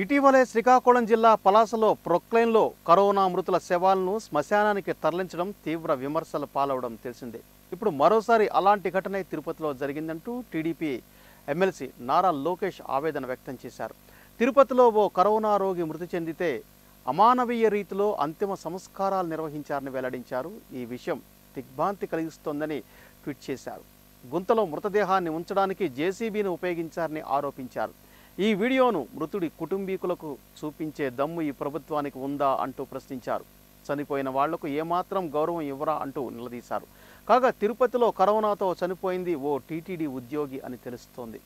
ఇటీవలే శ్రీకాకుళం జిల్లా పలాసలో ప్రొక్లైన్లో కరోనా మృతుల శవాలను శ్మశానానికి తరలించడం తీవ్ర విమర్శలు పాలవడం తెలిసిందే ఇప్పుడు మరోసారి అలాంటి ఘటనే తిరుపతిలో జరిగిందంటూ టీడీపీ ఎమ్మెల్సీ నారా లోకేష్ ఆవేదన వ్యక్తం చేశారు తిరుపతిలో ఓ కరోనా రోగి మృతి చెందితే అమానవీయ రీతిలో అంతిమ సంస్కారాలు నిర్వహించారని వెల్లడించారు ఈ విషయం దిగ్భాంతి కలిగిస్తోందని ట్వీట్ చేశారు గుంతలో మృతదేహాన్ని ఉంచడానికి జేసీబీని ఉపయోగించారని ఆరోపించారు ఈ వీడియోను మృతుడి కుటుంబీకులకు చూపించే దమ్ము ఈ ప్రభుత్వానికి ఉందా అంటూ ప్రశ్నించారు చనిపోయిన వాళ్లకు ఏమాత్రం గౌరవం ఇవ్వరా అంటూ నిలదీశారు కాగా తిరుపతిలో కరోనాతో చనిపోయింది ఓ టీటీడీ ఉద్యోగి అని తెలుస్తోంది